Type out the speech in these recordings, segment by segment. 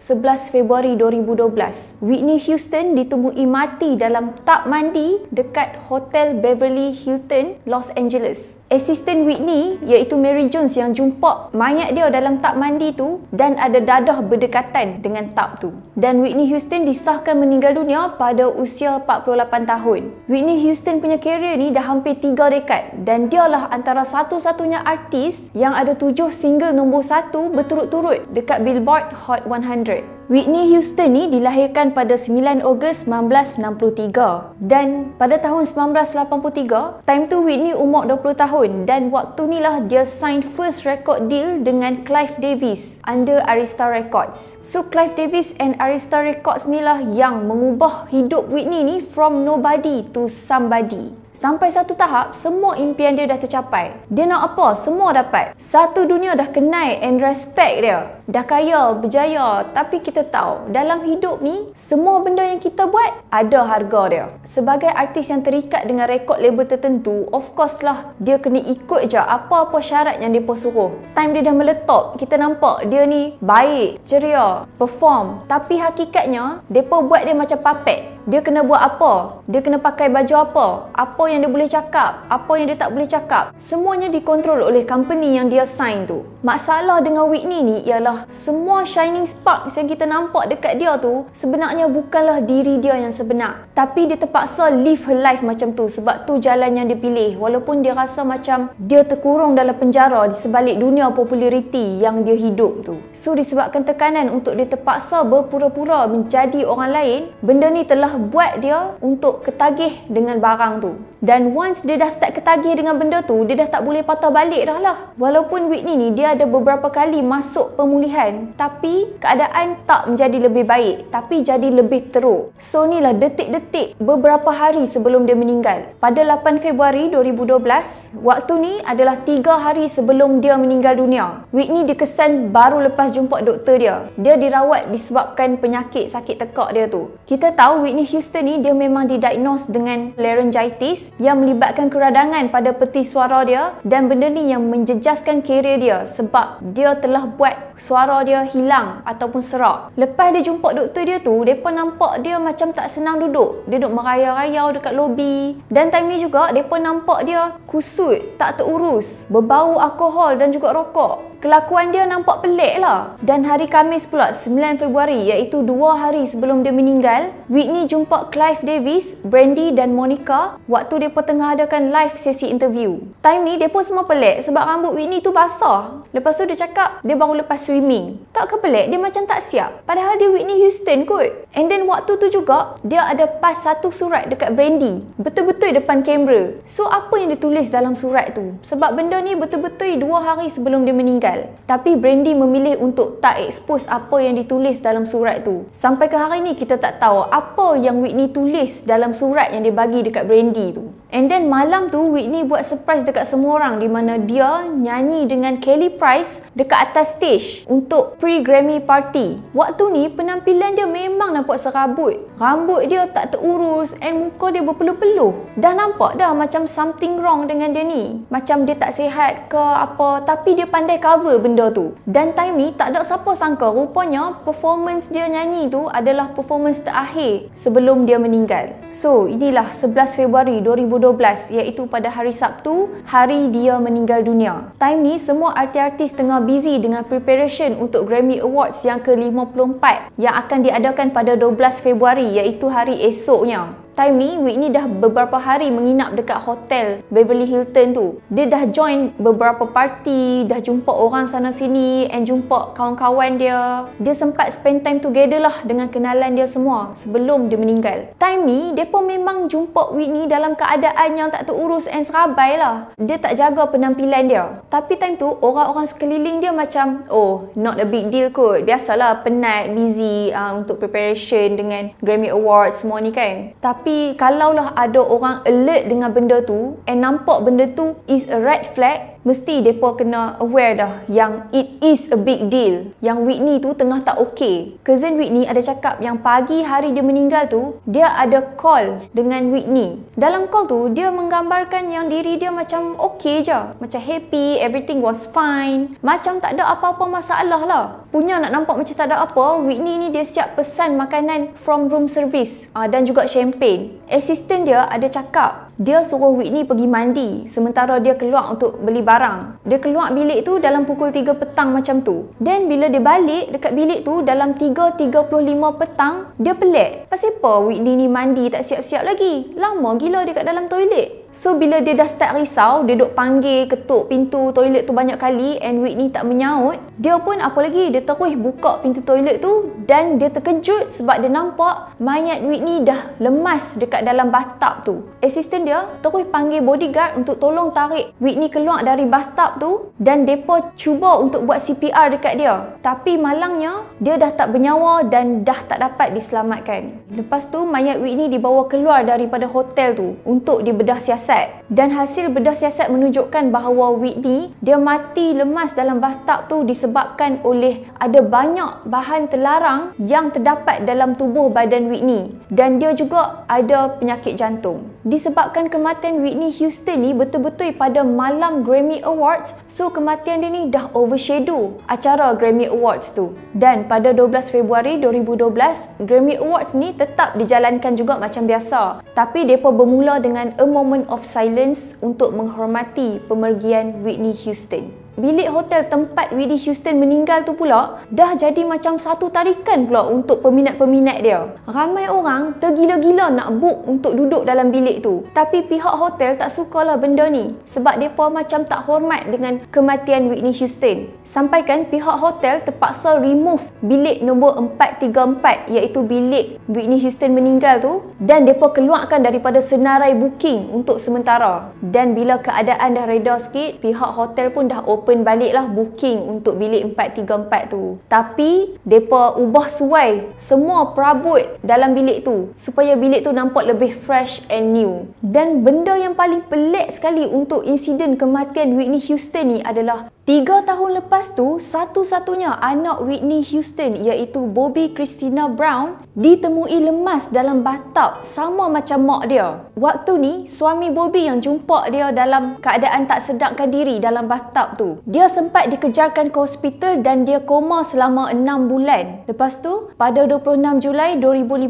11 Februari 2012. Whitney Houston ditemui mati dalam tap mandi dekat Hotel Beverly Hilton, Los Angeles. Assistant Whitney iaitu Mary Jones yang jumpa mayat dia dalam tap mandi tu dan ada dadah berdekatan dengan tap tu. Dan Whitney Houston disahkan meninggal dunia pada usia 48 tahun. Whitney Houston punya karier ni dah hampir 3 dekad dan dialah antara satu-satunya artis yang ada 7 single nombor 1 berturut-turut dekat Billboard Hot 100. Whitney Houston ni dilahirkan pada 9 Ogos 1963 dan pada tahun 1983, time tu Whitney umur 20 tahun dan waktu ni lah dia sign first record deal dengan Clive Davis under Arista Records. So Clive Davis and Arista Records ni lah yang mengubah hidup Whitney ni from nobody to somebody. Sampai satu tahap, semua impian dia dah tercapai. Dia nak apa, semua dapat. Satu dunia dah kenai and respect dia dah kaya, berjaya tapi kita tahu dalam hidup ni semua benda yang kita buat ada harga dia. Sebagai artis yang terikat dengan rekod label tertentu, of course lah dia kena ikut je apa-apa syarat yang dia suruh. Time dia dah meletup, kita nampak dia ni baik, ceria, perform. Tapi hakikatnya, depa buat dia macam papek. Dia kena buat apa? Dia kena pakai baju apa? Apa yang dia boleh cakap? Apa yang dia tak boleh cakap? Semuanya dikontrol oleh company yang dia sign tu. Masalah dengan Whitney ni ialah semua shining sparks yang kita nampak dekat dia tu sebenarnya bukanlah diri dia yang sebenar tapi dia terpaksa live her life macam tu sebab tu jalan yang dia pilih walaupun dia rasa macam dia terkurung dalam penjara di sebalik dunia populariti yang dia hidup tu so disebabkan tekanan untuk dia terpaksa berpura-pura menjadi orang lain benda ni telah buat dia untuk ketagih dengan barang tu dan once dia dah start ketagih dengan benda tu dia dah tak boleh patah balik dah lah walaupun Whitney ni dia ada beberapa kali masuk pemulihan tapi keadaan tak menjadi lebih baik tapi jadi lebih teruk so ni lah detik-detik detik beberapa hari sebelum dia meninggal. Pada 8 Februari 2012, waktu ni adalah 3 hari sebelum dia meninggal dunia. Whitney dikesan baru lepas jumpa doktor dia. Dia dirawat disebabkan penyakit sakit tekak dia tu. Kita tahu Whitney Houston ni dia memang didiagnose dengan laryngitis yang melibatkan keradangan pada peti suara dia dan benda ni yang menjejaskan kerjaya dia sebab dia telah buat suara dia hilang ataupun serak. Lepas dia jumpa doktor dia tu, mereka nampak dia macam tak senang duduk duduk dia duduk merayau-rayau dekat lobi dan time ni juga depa nampak dia kusut tak terurus berbau alkohol dan juga rokok kelakuan dia nampak pelik lah. Dan hari Kamis pula 9 Februari iaitu 2 hari sebelum dia meninggal, Whitney jumpa Clive Davis, Brandy dan Monica waktu mereka tengah adakan live sesi interview. Time ni dia pun semua pelik sebab rambut Whitney tu basah. Lepas tu dia cakap dia baru lepas swimming. Tak ke pelik dia macam tak siap. Padahal dia Whitney Houston kot. And then waktu tu juga dia ada pas satu surat dekat Brandy. Betul-betul depan kamera. So apa yang ditulis dalam surat tu? Sebab benda ni betul-betul 2 hari sebelum dia meninggal gagal. Tapi Brandy memilih untuk tak expose apa yang ditulis dalam surat tu. Sampai ke hari ni kita tak tahu apa yang Whitney tulis dalam surat yang dia bagi dekat Brandy tu. And then malam tu Whitney buat surprise dekat semua orang di mana dia nyanyi dengan Kelly Price dekat atas stage untuk pre-Grammy party. Waktu ni penampilan dia memang nampak serabut. Rambut dia tak terurus and muka dia berpeluh-peluh. Dah nampak dah macam something wrong dengan dia ni. Macam dia tak sihat ke apa tapi dia pandai cover benda tu. Dan time ni tak ada siapa sangka rupanya performance dia nyanyi tu adalah performance terakhir sebelum dia meninggal. So inilah 11 Februari 2020 2012 iaitu pada hari Sabtu, hari dia meninggal dunia. Time ni semua artis-artis tengah busy dengan preparation untuk Grammy Awards yang ke-54 yang akan diadakan pada 12 Februari iaitu hari esoknya time ni Whitney dah beberapa hari menginap dekat hotel Beverly Hilton tu. Dia dah join beberapa parti, dah jumpa orang sana sini and jumpa kawan-kawan dia. Dia sempat spend time together lah dengan kenalan dia semua sebelum dia meninggal. Time ni, dia pun memang jumpa Whitney dalam keadaan yang tak terurus and serabai lah. Dia tak jaga penampilan dia. Tapi time tu, orang-orang sekeliling dia macam, oh, not a big deal kot. Biasalah penat, busy uh, untuk preparation dengan Grammy Awards semua ni kan. Tapi tapi kalaulah ada orang alert dengan benda tu and nampak benda tu is a red flag mesti depa kena aware dah yang it is a big deal yang Whitney tu tengah tak okay cousin Whitney ada cakap yang pagi hari dia meninggal tu dia ada call dengan Whitney dalam call tu dia menggambarkan yang diri dia macam okay je macam happy everything was fine macam tak ada apa-apa masalah lah Punya nak nampak macam tak ada apa, Whitney ni dia siap pesan makanan from room service uh, dan juga champagne. Assistant dia ada cakap, dia suruh Whitney pergi mandi sementara dia keluar untuk beli barang. Dia keluar bilik tu dalam pukul 3 petang macam tu. Dan bila dia balik dekat bilik tu dalam 3.35 petang, dia pelik. Pasal apa Whitney ni mandi tak siap-siap lagi? Lama gila dia kat dalam toilet. So bila dia dah start risau, dia duk panggil ketuk pintu toilet tu banyak kali and Whitney tak menyaut, dia pun apa lagi dia terus buka pintu toilet tu dan dia terkejut sebab dia nampak mayat Whitney dah lemas dekat dalam bathtub tu. Assistant dia terus panggil bodyguard untuk tolong tarik Whitney keluar dari bathtub tu dan depa cuba untuk buat CPR dekat dia. Tapi malangnya dia dah tak bernyawa dan dah tak dapat diselamatkan. Lepas tu mayat Whitney dibawa keluar daripada hotel tu untuk dibedah siasat siasat dan hasil bedah siasat menunjukkan bahawa Whitney dia mati lemas dalam bathtub tu disebabkan oleh ada banyak bahan terlarang yang terdapat dalam tubuh badan Whitney dan dia juga ada penyakit jantung disebabkan kematian Whitney Houston ni betul-betul pada malam Grammy Awards so kematian dia ni dah overshadow acara Grammy Awards tu dan pada 12 Februari 2012 Grammy Awards ni tetap dijalankan juga macam biasa tapi mereka bermula dengan a moment of silence untuk menghormati pemergian Whitney Houston bilik hotel tempat Widi Houston meninggal tu pula dah jadi macam satu tarikan pula untuk peminat-peminat dia. Ramai orang tergila-gila nak book untuk duduk dalam bilik tu. Tapi pihak hotel tak sukalah benda ni sebab mereka macam tak hormat dengan kematian Whitney Houston. Sampaikan pihak hotel terpaksa remove bilik nombor 434 iaitu bilik Whitney Houston meninggal tu dan mereka keluarkan daripada senarai booking untuk sementara. Dan bila keadaan dah reda sikit, pihak hotel pun dah open open balik lah booking untuk bilik 434 tu. Tapi, mereka ubah suai semua perabot dalam bilik tu supaya bilik tu nampak lebih fresh and new. Dan benda yang paling pelik sekali untuk insiden kematian Whitney Houston ni adalah Tiga tahun lepas tu, satu-satunya anak Whitney Houston iaitu Bobby Christina Brown ditemui lemas dalam bathtub sama macam mak dia. Waktu ni, suami Bobby yang jumpa dia dalam keadaan tak sedapkan diri dalam bathtub tu. Dia sempat dikejarkan ke hospital dan dia koma selama enam bulan. Lepas tu, pada 26 Julai 2015,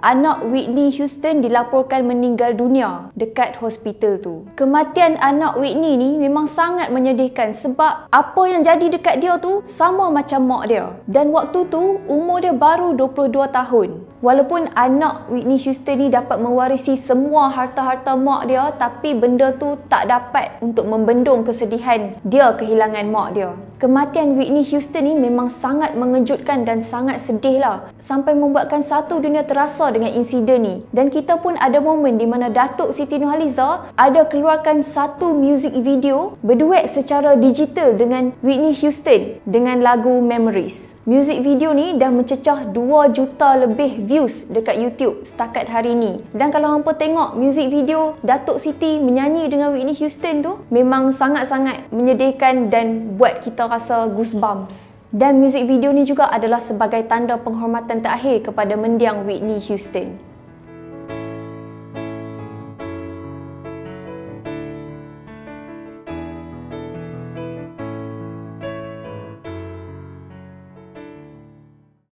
anak Whitney Houston dilaporkan meninggal dunia dekat hospital tu. Kematian anak Whitney ni memang sangat menyedihkan sebab sebab apa yang jadi dekat dia tu sama macam mak dia. Dan waktu tu umur dia baru 22 tahun. Walaupun anak Whitney Houston ni dapat mewarisi semua harta-harta mak dia tapi benda tu tak dapat untuk membendung kesedihan dia kehilangan mak dia. Kematian Whitney Houston ni memang sangat mengejutkan dan sangat sedih lah. Sampai membuatkan satu dunia terasa dengan insiden ni. Dan kita pun ada momen di mana Datuk Siti Nurhaliza ada keluarkan satu music video berduet secara digital dengan Whitney Houston dengan lagu Memories. Music video ni dah mencecah 2 juta lebih views dekat YouTube setakat hari ni. Dan kalau hampa tengok music video Datuk Siti menyanyi dengan Whitney Houston tu memang sangat-sangat menyedihkan dan buat kita rasa goosebumps. Dan music video ni juga adalah sebagai tanda penghormatan terakhir kepada mendiang Whitney Houston.